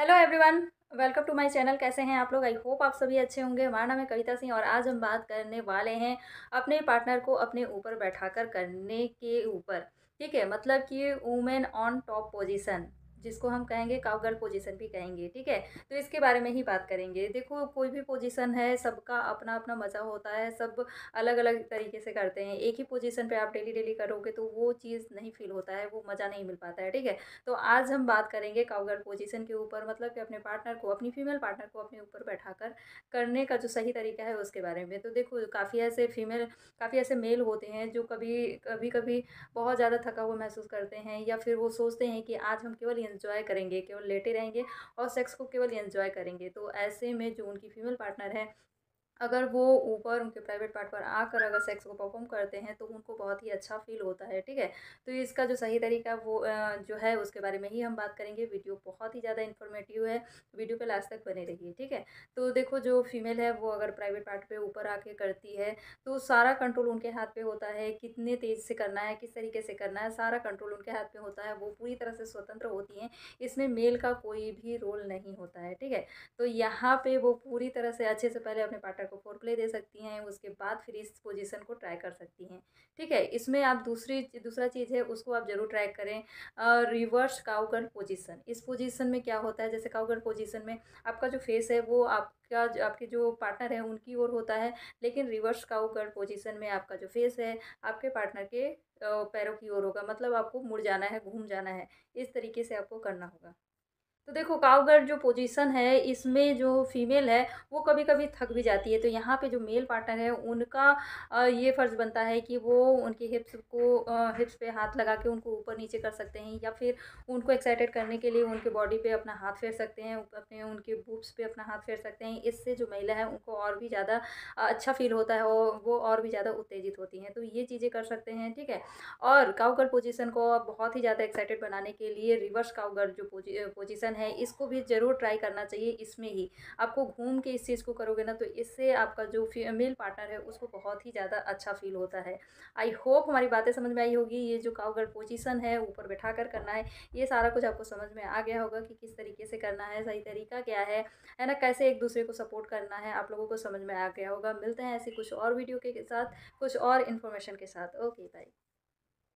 hello everyone welcome to my channel कैसे हैं आप लोग आई होप आप सभी अच्छे होंगे हमारा नाम है कविता सिंह और आज हम बात करने वाले हैं अपने पार्टनर को अपने ऊपर बैठाकर करने के ऊपर ठीक है मतलब कि वुमेन ऑन टॉप पोजीशन जिसको हम कहेंगे काउगर्ल पोजीशन भी कहेंगे ठीक है तो इसके बारे में ही बात करेंगे देखो कोई भी पोजीशन है सबका अपना अपना मज़ा होता है सब अलग अलग तरीके से करते हैं एक ही पोजीशन पे आप डेली डेली करोगे तो वो चीज़ नहीं फील होता है वो मज़ा नहीं मिल पाता है ठीक है तो आज हम बात करेंगे काउगर्ल पोजिशन के ऊपर मतलब कि अपने पार्टनर को अपनी फीमेल पार्टनर को अपने ऊपर बैठा कर करने का जो सही तरीका है उसके बारे में तो देखो काफ़ी ऐसे फीमेल काफ़ी ऐसे मेल होते हैं जो कभी कभी कभी बहुत ज़्यादा थका हुआ महसूस करते हैं या फिर वो सोचते हैं कि आज हम केवल इन्जॉय करेंगे केवल लेटे रहेंगे और सेक्स को केवल इन्जॉय करेंगे तो ऐसे में जो उनकी फ़ीमेल पार्टनर है अगर वो ऊपर उनके प्राइवेट पार्ट पर आकर अगर सेक्स को परफॉर्म करते हैं तो उनको बहुत ही अच्छा फील होता है ठीक है तो इसका जो सही तरीका वो जो है उसके बारे में ही हम बात करेंगे वीडियो बहुत ही ज़्यादा इन्फॉर्मेटिव है वीडियो पर लास्ट तक बने रहिए ठीक है तो देखो जो फीमेल है वो अगर प्राइवेट पार्ट पर ऊपर आके करती है तो सारा कंट्रोल उनके हाथ पर होता है कितने तेज़ से करना है किस तरीके से करना है सारा कंट्रोल उनके हाथ में होता है वो पूरी तरह से स्वतंत्र होती हैं इसमें मेल का कोई भी रोल नहीं होता है ठीक है तो यहाँ पर वो पूरी तरह से अच्छे से पहले अपने पार्टनर को फोर प्ले दे सकती हैं उसके बाद फिर इस पोजीशन को ट्राई कर सकती हैं ठीक है इसमें आप दूसरी दूसरा चीज़ है उसको आप ज़रूर ट्राई करें रिवर्स काउगर पोजीशन इस पोजीशन में क्या होता है जैसे काउगर पोजीशन में आपका जो फेस है वो आप आपका आपके जो पार्टनर है उनकी ओर होता है लेकिन रिवर्स काउगर्ल पोजीशन में आपका जो फेस है आपके पार्टनर के पैरों की ओर होगा मतलब आपको मुड़ जाना है घूम जाना है इस तरीके से आपको करना होगा तो देखो कावगढ़ जो पोजीशन है इसमें जो फीमेल है वो कभी कभी थक भी जाती है तो यहाँ पे जो मेल पार्टनर है उनका ये फ़र्ज़ बनता है कि वो उनकी हिप्स को हिप्स पे हाथ लगा के उनको ऊपर नीचे कर सकते हैं या फिर उनको एक्साइटेड करने के लिए उनके बॉडी पे अपना हाथ फेर सकते हैं अपने उनके बूब्स पर अपना हाथ फेर सकते हैं इससे जो महिला है उनको और भी ज़्यादा अच्छा फील होता है और वो और भी ज़्यादा उत्तेजित होती हैं तो ये चीज़ें कर सकते हैं ठीक है और काउगर पोजिशन को बहुत ही ज़्यादा एक्साइटेड बनाने के लिए रिवर्स काउगर जो पोजिशन है इसको भी ज़रूर ट्राई करना चाहिए इसमें ही आपको घूम के इस चीज़ को करोगे ना तो इससे आपका जो फीमेल पार्टनर है उसको बहुत ही ज़्यादा अच्छा फील होता है आई होप हमारी बातें समझ में आई होगी ये जो काउगर पोजिशन है ऊपर बैठा कर करना है ये सारा कुछ आपको समझ में आ गया होगा कि किस तरीके से करना है सही तरीका क्या है है ना कैसे एक दूसरे को सपोर्ट करना है आप लोगों को समझ में आ गया होगा मिलते हैं ऐसे कुछ और वीडियो के साथ कुछ और इन्फॉर्मेशन के साथ ओके बाय